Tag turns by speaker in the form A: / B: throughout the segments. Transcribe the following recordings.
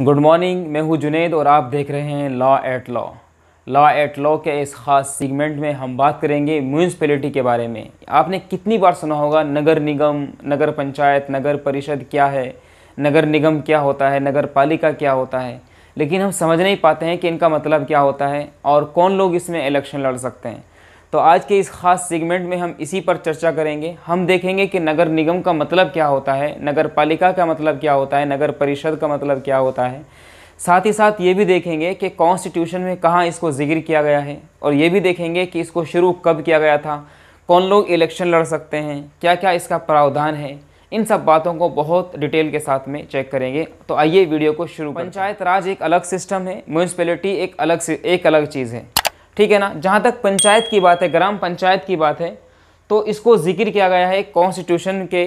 A: good morning मैं हूं जुनेद और आप देख रहे हैं law at law law at law के इस ख़ास सीगमेंट में हम बात करेंगे म्यूनसिपलिटी के बारे में आपने कितनी बार सुना होगा नगर निगम नगर पंचायत नगर परिषद क्या है नगर निगम क्या होता है नगर पालिका क्या होता है लेकिन हम समझ नहीं पाते हैं कि इनका मतलब क्या होता है और कौन लोग इसमें इलेक्शन लड़ सकते हैं तो आज के इस खास सेगमेंट में हम इसी पर चर्चा करेंगे हम देखेंगे कि नगर निगम का मतलब क्या होता है नगर पालिका का मतलब क्या होता है नगर परिषद का मतलब क्या होता है साथ ही साथ ये भी देखेंगे कि कॉन्स्टिट्यूशन में कहाँ इसको जिक्र किया गया है और ये भी देखेंगे कि इसको शुरू कब किया गया था कौन लोग इलेक्शन लड़ सकते हैं क्या क्या इसका प्रावधान है इन सब बातों को बहुत डिटेल के साथ में चेक करेंगे तो आइए वीडियो को शुरू पंचायत राज एक अलग सिस्टम है म्यूनसिपैलिटी एक अलग एक अलग चीज़ है ठीक है ना जहाँ तक पंचायत की बात है ग्राम पंचायत की बात है तो इसको जिक्र किया गया है कॉन्स्टिट्यूशन के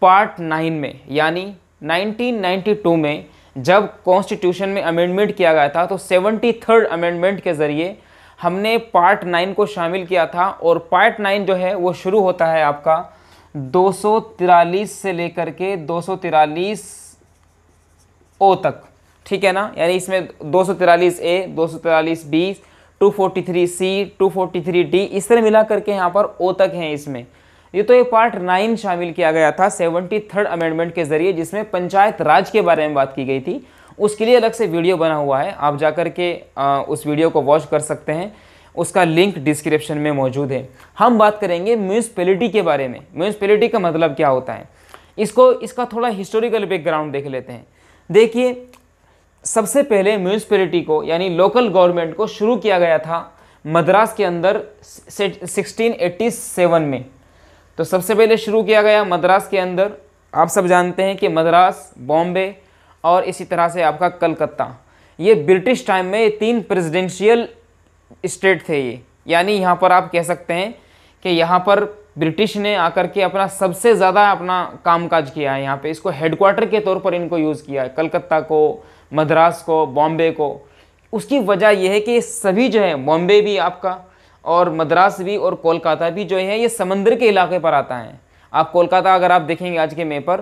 A: पार्ट नाइन में यानी 1992 में जब कॉन्स्टिट्यूशन में अमेंडमेंट किया गया था तो सेवेंटी थर्ड अमेंडमेंट के ज़रिए हमने पार्ट नाइन को शामिल किया था और पार्ट नाइन जो है वो शुरू होता है आपका दो से लेकर के दो ओ तक ठीक है ना यानी इसमें दो ए दो सौ बी सी थ्री डी इस तरह मिला करके यहाँ पर ओ तक हैं इसमें ये तो ये पार्ट नाइन शामिल किया गया था सेवेंटी थर्ड अमेंडमेंट के जरिए जिसमें पंचायत राज के बारे में बात की गई थी उसके लिए अलग से वीडियो बना हुआ है आप जाकर के उस वीडियो को वॉच कर सकते हैं उसका लिंक डिस्क्रिप्शन में मौजूद है हम बात करेंगे म्यूनसिपैलिटी के बारे में म्यूनसिपैलिटी का मतलब क्या होता है इसको इसका थोड़ा हिस्टोरिकल बैकग्राउंड देख लेते हैं देखिए सबसे पहले म्यूनसिपैलिटी को यानी लोकल गवर्नमेंट को शुरू किया गया था मद्रास के अंदर 1687 में तो सबसे पहले शुरू किया गया मद्रास के अंदर आप सब जानते हैं कि मद्रास बॉम्बे और इसी तरह से आपका कलकत्ता ये ब्रिटिश टाइम में तीन प्रेसिडेंशियल स्टेट थे ये यानी यहाँ पर आप कह सकते हैं कि यहाँ पर ब्रिटिश ने आकर के अपना सबसे ज़्यादा अपना कामकाज किया है यहाँ पे इसको हेडक्वार्टर के तौर पर इनको यूज़ किया है कलकत्ता को मद्रास को बॉम्बे को उसकी वजह यह है कि सभी जो है बॉम्बे भी आपका और मद्रास भी और कोलकाता भी जो है ये समंदर के इलाके पर आता है आप कोलकाता अगर आप देखेंगे आज के मे पर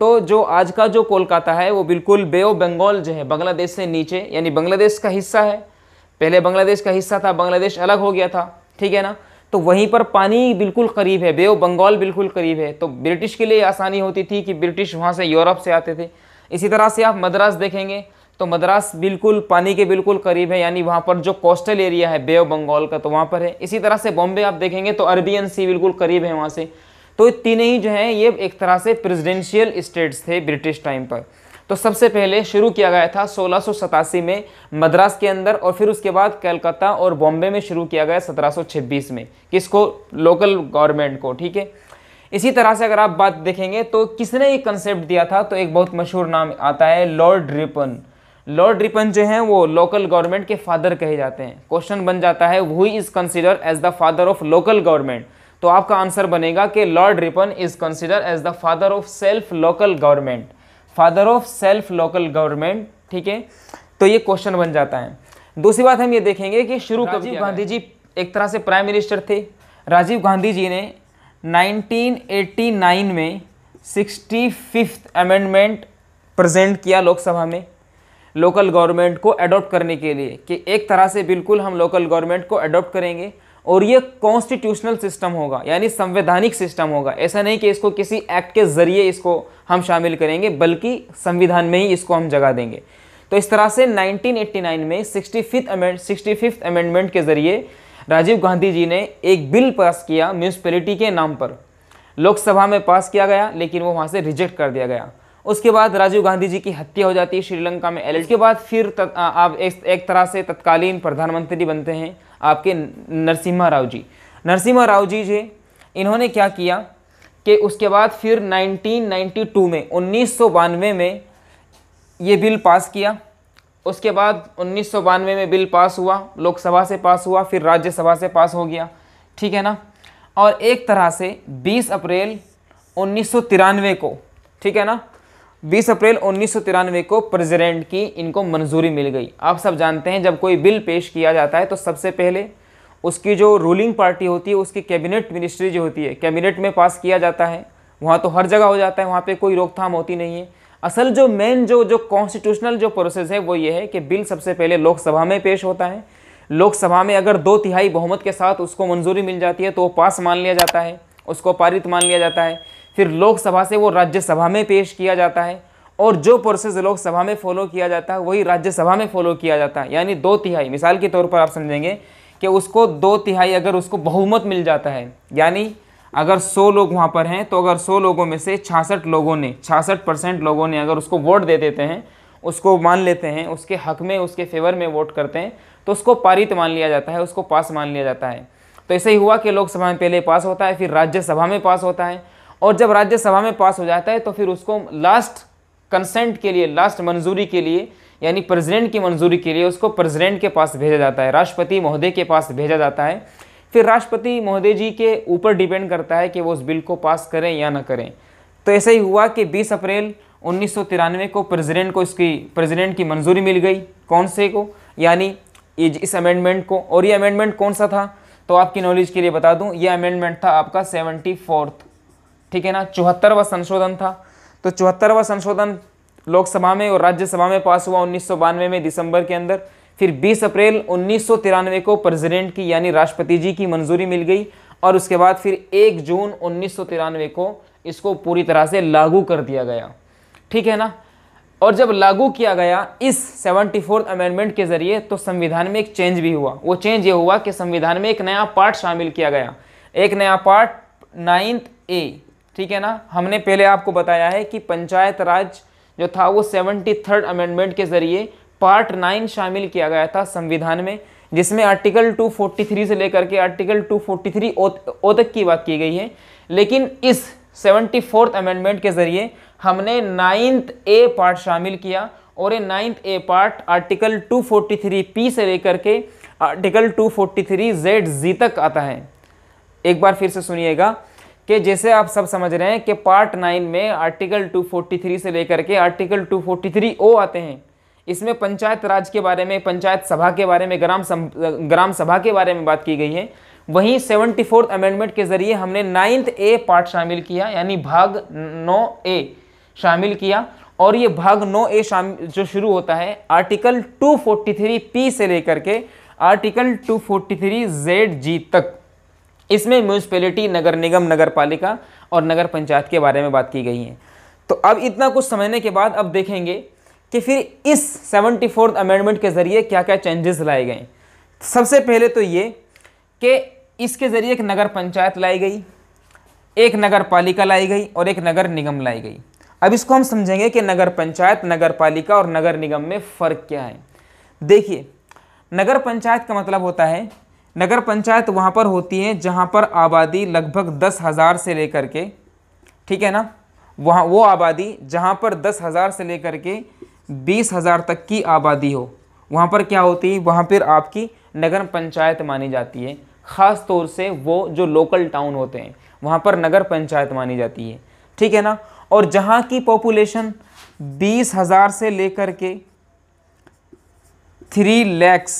A: तो जो आज का जो कोलकाता है वो बिल्कुल बे ऑफ बंगाल जो है बांग्लादेश से नीचे यानी बांग्लादेश का हिस्सा है पहले बांग्लादेश का हिस्सा था बांग्लादेश अलग हो गया था ठीक है ना तो वहीं पर पानी बिल्कुल करीब है बे ऑफ बंगाल बिल्कुल करीब है तो ब्रिटिश के लिए आसानी होती थी कि ब्रिटिश वहाँ से यूरोप से आते थे इसी तरह से आप मद्रास देखेंगे तो मद्रास बिल्कुल पानी के बिल्कुल करीब है यानी वहाँ पर जो कोस्टल एरिया है बे ऑफ बंगाल का तो वहाँ पर है इसी तरह से बॉम्बे आप देखेंगे तो अरबियन सी बिल्कुल करीब है वहाँ से तो तीन ही जो है ये एक तरह से प्रेसिडेंशियल स्टेट्स थे ब्रिटिश टाइम पर तो सबसे पहले शुरू किया गया था सोलह में मद्रास के अंदर और फिर उसके बाद कलकत्ता और बॉम्बे में शुरू किया गया सत्रह में किसको लोकल गवर्नमेंट को ठीक है इसी तरह से अगर आप बात देखेंगे तो किसने ये कंसेप्ट दिया था तो एक बहुत मशहूर नाम आता है लॉर्ड रिपन लॉर्ड रिपन जो हैं वो लोकल गवर्नमेंट के फादर कहे जाते हैं क्वेश्चन बन जाता है who is consider as the father of local government तो आपका आंसर बनेगा कि Lord Ripon is consider as the father of self local government father of self local government ठीक है तो ये क्वेश्चन बन जाता है दूसरी बात हम ये देखेंगे कि शुरू राजीव गांधी जी एक तरह से प्राइम मिनिस्टर थे राजीव गांधी जी ने 1989 में सिक्सटी फिफ्थ अमेंडमेंट प्रेजेंट किया लोकसभा में लोकल गवर्नमेंट को अडॉप्ट करने के लिए कि एक तरह से बिल्कुल हम लोकल गवर्नमेंट को अडॉप्ट करेंगे और ये कॉन्स्टिट्यूशनल सिस्टम होगा यानी संवैधानिक सिस्टम होगा ऐसा नहीं कि इसको किसी एक्ट के ज़रिए इसको हम शामिल करेंगे बल्कि संविधान में ही इसको हम जगह देंगे तो इस तरह से 1989 में sixty fifth amend sixty fifth amendment के ज़रिए राजीव गांधी जी ने एक बिल पास किया म्यूनसिपैलिटी के नाम पर लोकसभा में पास किया गया लेकिन वो वहाँ से रिजेक्ट कर दिया गया उसके बाद राजीव गांधी जी की हत्या हो जाती है श्रीलंका में एल के बाद फिर तत, आ, आप एक, एक तरह से तत्कालीन प्रधानमंत्री बनते हैं आपके नरसिम्हा राव जी नरसिम्हा राव जी जी इन्होंने क्या किया कि उसके बाद फिर 1992 में उन्नीस में ये बिल पास किया उसके बाद उन्नीस में बिल पास हुआ लोकसभा से पास हुआ फिर राज्यसभा से पास हो गया ठीक है ना और एक तरह से 20 अप्रैल उन्नीस को ठीक है ना 20 अप्रैल उन्नीस को प्रेसिडेंट की इनको मंजूरी मिल गई आप सब जानते हैं जब कोई बिल पेश किया जाता है तो सबसे पहले उसकी जो रूलिंग पार्टी होती है उसकी कैबिनेट मिनिस्ट्री जो होती है कैबिनेट में पास किया जाता है वहाँ तो हर जगह हो जाता है वहाँ पर कोई रोकथाम होती नहीं है असल जो मेन जो जो कॉन्स्टिट्यूशनल जो प्रोसेस है वो ये है कि बिल सबसे पहले लोकसभा में पेश होता है लोकसभा में अगर दो तिहाई बहुमत के साथ उसको मंजूरी मिल जाती है तो वो पास मान लिया जाता है उसको पारित मान लिया जाता है फिर लोकसभा से वो राज्यसभा में पेश किया जाता है और जो प्रोसेस लोकसभा में फॉलो किया जाता है वही राज्यसभा में फॉलो किया जाता है यानी दो तिहाई मिसाल के तौर पर आप समझेंगे कि उसको दो तिहाई अगर उसको बहुमत मिल जाता है यानी अगर 100 लोग वहाँ पर हैं तो अगर 100 लोगों में से 66 लोगों ने 66 परसेंट लोगों ने अगर उसको वोट दे देते हैं उसको मान लेते हैं उसके हक में उसके फेवर में वोट करते हैं तो उसको पारित मान लिया जाता है उसको पास मान लिया जाता है तो ऐसे ही हुआ कि लोकसभा में पहले पास होता है फिर राज्यसभा में पास होता है और जब राज्यसभा में पास हो जाता है तो फिर उसको लास्ट कंसेंट के लिए लास्ट मंजूरी के लिए यानी प्रेसिडेंट की मंजूरी के लिए उसको प्रेसिडेंट के पास भेजा जाता है राष्ट्रपति महोदय के पास भेजा जाता है फिर राष्ट्रपति महोदय जी के ऊपर डिपेंड करता है कि वो उस बिल को पास करें या ना करें तो ऐसे ही हुआ कि 20 अप्रैल उन्नीस को प्रेसिडेंट को इसकी प्रेसिडेंट की मंजूरी मिल गई कौन से को यानी इस अमेंडमेंट को और ये अमेंडमेंट कौन सा था तो आपकी नॉलेज के लिए बता दूं ये अमेंडमेंट था आपका सेवेंटी फोर्थ ठीक है ना चौहत्तरवा संशोधन था तो चौहत्तरवा संशोधन लोकसभा में और राज्यसभा में पास हुआ उन्नीस में दिसंबर के अंदर फिर 20 अप्रैल उन्नीस को प्रेसिडेंट की यानी राष्ट्रपति जी की मंजूरी मिल गई और उसके बाद फिर 1 जून उन्नीस को इसको पूरी तरह से लागू कर दिया गया ठीक है ना और जब लागू किया गया इस सेवेंटी फोर्थ अमेंडमेंट के ज़रिए तो संविधान में एक चेंज भी हुआ वो चेंज ये हुआ कि संविधान में एक नया पार्ट शामिल किया गया एक नया पार्ट नाइन्थ ए ठीक है ना हमने पहले आपको बताया है कि पंचायत राज जो था वो सेवेंटी थर्ड अमेंडमेंट के ज़रिए पार्ट नाइन शामिल किया गया था संविधान में जिसमें आर्टिकल 243 से लेकर के आर्टिकल 243 ओ तक की बात की गई है लेकिन इस सेवेंटी फोर्थ अमेंडमेंट के ज़रिए हमने नाइन्थ ए पार्ट शामिल किया और ये ninth A part article 243 P से लेकर के आर्टिकल 243 जेड जी तक आता है एक बार फिर से सुनिएगा कि जैसे आप सब समझ रहे हैं कि पार्ट नाइन में आर्टिकल 243 से लेकर के आर्टिकल 243 ओ आते हैं इसमें पंचायत राज के बारे में पंचायत सभा के बारे में ग्राम सम, ग्राम सभा के बारे में बात की गई है वहीं सेवेंटी फोर्थ अमेंडमेंट के जरिए हमने नाइन्थ ए पार्ट शामिल किया यानी भाग नौ ए शामिल किया और ये भाग नौ ए जो शुरू होता है आर्टिकल 243 पी से लेकर के आर्टिकल 243 जेड जी तक इसमें म्यूनसिपैलिटी नगर निगम नगर पालिका और नगर पंचायत के बारे में बात की गई है तो अब इतना कुछ समझने के बाद अब देखेंगे कि फिर इस सेवेंटी फोर्थ अमेंडमेंट के ज़रिए क्या क्या चेंजेस लाए गए सबसे पहले तो ये कि इसके ज़रिए एक नगर पंचायत लाई गई एक नगर पालिका लाई गई और एक नगर निगम लाई गई अब इसको हम समझेंगे कि नगर पंचायत नगर पालिका और नगर निगम में फ़र्क क्या है देखिए नगर पंचायत का मतलब होता है नगर पंचायत वहाँ पर होती है जहाँ पर आबादी लगभग दस हज़ार से लेकर के ठीक है ना वहाँ वो आबादी जहाँ पर दस हज़ार से लेकर के बीस हज़ार तक की आबादी हो वहाँ पर क्या होती है वहाँ पर आपकी नगर पंचायत मानी जाती है ख़ास तौर से वो जो लोकल टाउन होते हैं वहाँ पर नगर पंचायत मानी जाती है ठीक है ना और जहाँ की पॉपुलेशन बीस हज़ार से लेकर के थ्री लैक्स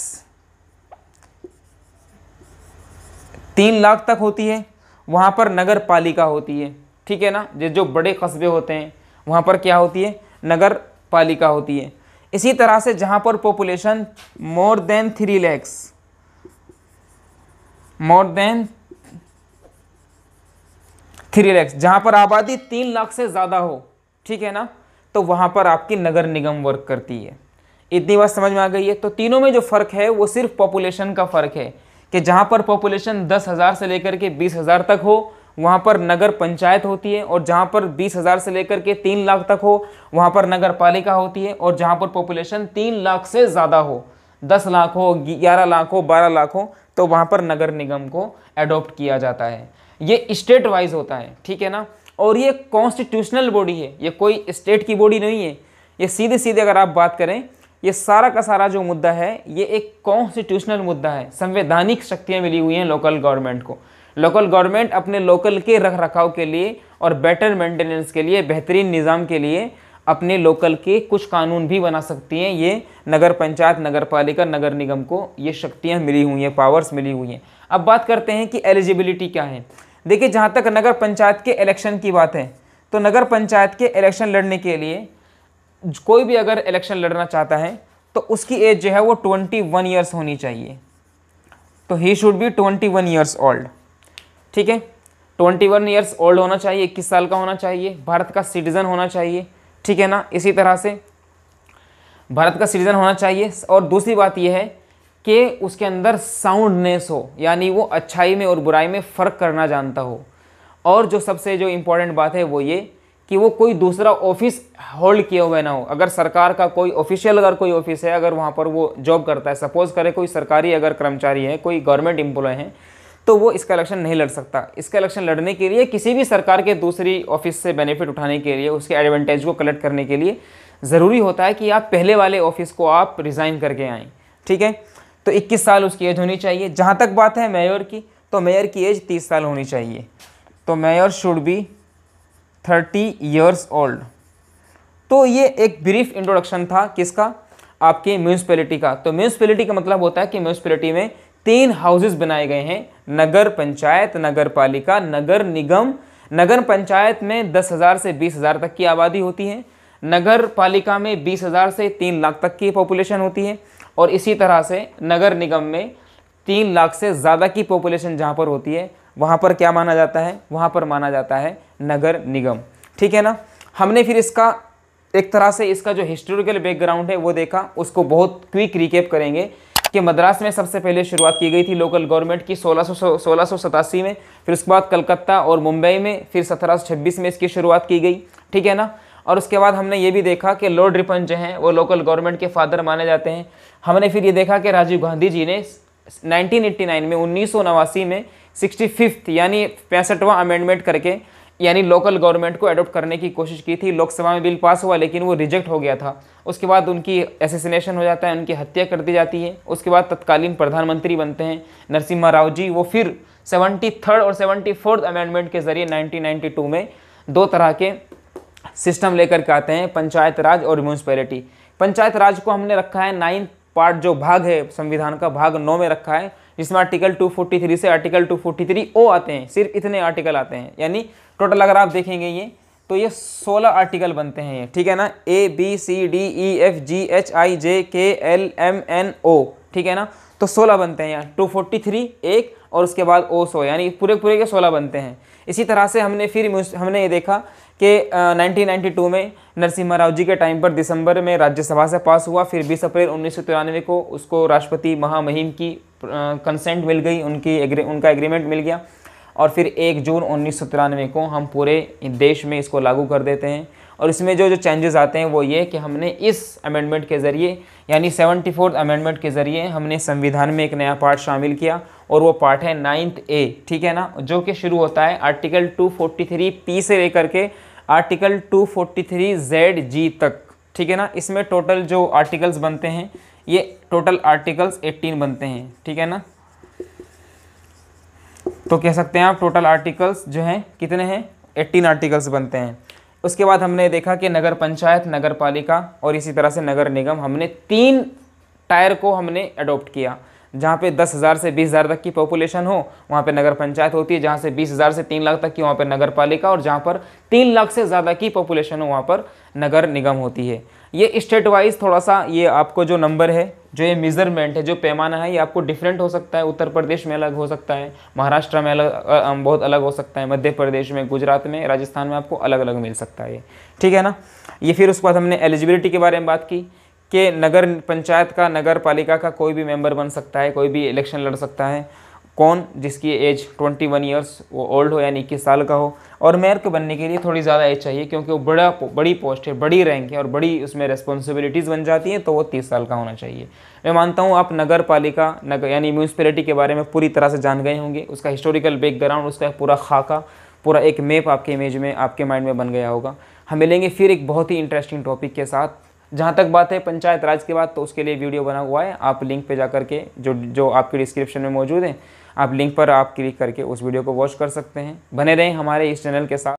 A: तीन लाख तक होती है वहाँ पर नगर पालिका होती है ठीक है ना जो बड़े कस्बे होते हैं वहाँ पर क्या होती है नगर पालिका होती है इसी तरह से जहां पर population more than three lakhs more than three lakhs जहां पर आबादी तीन लाख से ज़्यादा हो ठीक है ना तो वहां पर आपकी नगर निगम वर्क करती है इतनी बात समझ में आ गई है तो तीनों में जो फ़र्क है वो सिर्फ पॉपुलेशन का फ़र्क है कि जहां पर पॉपुलेशन दस हज़ार से लेकर के बीस हज़ार तक हो वहाँ पर नगर पंचायत होती है और जहाँ पर बीस हज़ार से लेकर के तीन लाख तक हो वहाँ पर नगर पालिका होती है और जहाँ पर पॉपुलेशन तीन लाख से ज़्यादा हो दस लाख हो ग्यारह लाख हो बारह लाख हो तो वहाँ पर नगर निगम को एडॉप्ट किया जाता है ये स्टेट वाइज होता है ठीक है ना और ये कॉन्स्टिट्यूशनल बॉडी है ये कोई स्टेट की बॉडी नहीं है ये सीधे सीधे अगर आप बात करें ये सारा का सारा जो मुद्दा है ये एक कॉन्स्टिट्यूशनल मुद्दा है संवैधानिक शक्तियाँ मिली हुई हैं लोकल गवर्नमेंट को लोकल गवर्नमेंट अपने लोकल के रख रखाव के लिए और बेटर मेंटेनेंस के लिए बेहतरीन निज़ाम के लिए अपने लोकल के कुछ कानून भी बना सकती हैं ये नगर पंचायत नगर पालिका नगर निगम को ये शक्तियाँ मिली हुई हैं पावर्स मिली हुई हैं अब बात करते हैं कि एलिजिबिलिटी क्या है देखिए जहाँ तक नगर पंचायत के इलेक्शन की बात है तो नगर पंचायत के इलेक्शन लड़ने के लिए कोई भी अगर इलेक्शन लड़ना चाहता है तो उसकी एज जो है वो ट्वेंटी वन ईयर्स होनी चाहिए तो he should be twenty one years old ठीक है ट्वेंटी वन ईयर्स ओल्ड होना चाहिए इक्कीस साल का होना चाहिए भारत का सिटीज़न होना चाहिए ठीक है ना इसी तरह से भारत का सिटीज़न होना चाहिए और दूसरी बात यह है कि उसके अंदर साउंडनेस हो यानी वो अच्छाई में और बुराई में फ़र्क करना जानता हो और जो सबसे जो इम्पोर्टेंट बात है वो ये कि वो कोई दूसरा ऑफिस होल्ड किए हुए ना हो अगर सरकार का कोई ऑफिशियल अगर कोई ऑफिस है अगर वहाँ पर वो जॉब करता है सपोज़ करें कोई सरकारी अगर कर्मचारी है कोई गवर्नमेंट एम्प्लॉय है तो वो इसका इलेक्शन नहीं लड़ सकता इसका इलेक्शन लड़ने के लिए किसी भी सरकार के दूसरी ऑफिस से बेनिफिट उठाने के लिए उसके एडवांटेज को कलेक्ट करने के लिए ज़रूरी होता है कि आप पहले वाले ऑफिस को आप रिज़ाइन करके आएँ ठीक है तो इक्कीस साल उसकी एज होनी चाहिए जहाँ तक बात है मेयर की तो मेयर की एज तीस साल होनी चाहिए तो mayor should be thirty years old तो ये एक ब्रीफ इंट्रोडक्शन था किसका आपकी म्यूनसिपैलिटी का तो म्यूनसिपैलिटी का मतलब होता है कि म्यूनसिपैलिटी में तीन हाउसेस बनाए गए हैं नगर पंचायत नगर पालिका नगर निगम नगर पंचायत में दस हज़ार से बीस हज़ार तक की आबादी होती है नगर पालिका में बीस हज़ार से तीन लाख तक की पॉपुलेशन होती है और इसी तरह से नगर निगम में तीन लाख से ज़्यादा की पॉपुलेशन जहाँ पर होती है वहाँ पर क्या माना जाता है वहाँ पर माना जाता है नगर निगम ठीक है ना हमने फिर इसका एक तरह से इसका जो हिस्टोरिकल बैकग्राउंड है वो देखा उसको बहुत क्विक रिकेप करेंगे कि मद्रास में सबसे पहले शुरुआत की गई थी लोकल गवर्नमेंट की सोलह सौ में फिर उसके बाद कलकत्ता और मुंबई में फिर सत्रह में इसकी शुरुआत की गई ठीक है ना और उसके बाद हमने ये भी देखा कि लॉर्ड रिपन जो हैं वो लोकल गवर्नमेंट के फादर माने जाते हैं हमने फिर ये देखा कि राजीव गांधी जी ने 1989 में उन्नीस में सिक्सटी फिफ्थ यानी पैंसठवां अमेंडमेंट करके यानी लोकल गवर्नमेंट को अडोप्ट करने की कोशिश की थी लोकसभा में बिल पास हुआ लेकिन वो रिजेक्ट हो गया था उसके बाद उनकी एसेसिनेशन हो जाता है उनकी हत्या कर दी जाती है उसके बाद तत्कालीन प्रधानमंत्री बनते हैं नरसिम्हा राव जी वो फिर सेवेंटी थर्ड और सेवेंटी फोर्थ अमेंडमेंट के जरिए टू में दो तरह के सिस्टम लेकर के आते हैं पंचायत राज और म्यूनसिपैलिटी पंचायत राज को हमने रखा है नाइन्थ पार्ट जो भाग है संविधान का भाग नौ में रखा है जिसमें आर्टिकल 243 से आर्टिकल 243 ओ आते हैं सिर्फ इतने आर्टिकल आते हैं यानी टोटल अगर आप देखेंगे ये तो ये 16 आर्टिकल बनते हैं ये ठीक है ना A B C D E F G H I J K L M N O ठीक है ना तो 16 बनते हैं यहाँ टू एक और उसके बाद ओ सो यानी पूरे पूरे के 16 बनते हैं इसी तरह से हमने फिर हमने ये देखा के uh, 1992 में नरसिम्हा राव जी के टाइम पर दिसंबर में राज्यसभा से पास हुआ फिर 20 अप्रैल उन्नीस को उसको राष्ट्रपति महामहिम की कंसेंट मिल गई उनकी एग्री, उनका एग्रीमेंट मिल गया और फिर एक जून उन्नीस को हम पूरे देश में इसको लागू कर देते हैं और इसमें जो जो चेंजेस आते हैं वो ये कि हमने इस अमेंडमेंट के ज़रिए यानी सेवेंटी फोर्थ अमेंडमेंट के ज़रिए हमने संविधान में एक नया पार्ट शामिल किया और वो पार्ट है नाइन्थ ए ठीक है ना जो कि शुरू होता है आर्टिकल 243 पी से लेकर के आर्टिकल 243 जेड जी तक ठीक है ना इसमें टोटल जो आर्टिकल्स बनते हैं ये टोटल आर्टिकल्स 18 बनते हैं ठीक है ना तो कह सकते हैं आप टोटल आर्टिकल्स जो हैं कितने हैं 18 आर्टिकल्स बनते हैं उसके बाद हमने देखा कि नगर पंचायत नगर पालिका और इसी तरह से नगर निगम हमने तीन टायर को हमने अडोप्ट किया जहाँ पे दस हज़ार से बीस हज़ार तक की पॉपुलेशन हो वहाँ पे नगर पंचायत होती है जहाँ से बीस हज़ार से तीन लाख तक की वहाँ पर नगर पालिका और जहाँ पर तीन लाख से ज़्यादा की पॉपुलेशन हो वहाँ पर नगर निगम होती है ये स्टेट वाइज थोड़ा सा ये आपको जो नंबर है जो ये मेज़रमेंट है जो पैमाना है ये आपको डिफरेंट हो सकता है उत्तर प्रदेश में अलग हो सकता है महाराष्ट्र में अलग बहुत अलग हो सकता है मध्य प्रदेश में गुजरात में राजस्थान में आपको अलग अलग मिल सकता है ठीक है ना ये फिर उसके बाद हमने एलिजिबिलिटी के बारे में बात की कि नगर पंचायत का नगर पालिका का कोई भी मेंबर बन सकता है कोई भी इलेक्शन लड़ सकता है कौन जिसकी एज 21 वन ईयर्स वो ओल्ड हो यानी इक्कीस साल का हो और मेयर के बनने के लिए थोड़ी ज़्यादा एज चाहिए क्योंकि वो बड़ा बड़ी पोस्ट है बड़ी रैंक है और बड़ी उसमें रेस्पॉन्सिबिलिटीज़ बन जाती हैं तो वो तीस साल का होना चाहिए मैं मानता हूँ आप नगर पालिका नगर यानी म्यूनसिपैलिटी के बारे में पूरी तरह से जान गए होंगे उसका हिस्टोरिकल बैकग्राउंड उसका पूरा खाका पूरा एक मेप आपके इमेज में आपके माइंड में बन गया होगा हम मिलेंगे फिर एक बहुत ही इंटरेस्टिंग टॉपिक के साथ जहाँ तक बात है पंचायत राज की बात तो उसके लिए वीडियो बना हुआ है आप लिंक पे जा करके जो जो आपके डिस्क्रिप्शन में मौजूद है आप लिंक पर आप क्लिक करके उस वीडियो को वॉच कर सकते हैं बने रहें हमारे इस चैनल के साथ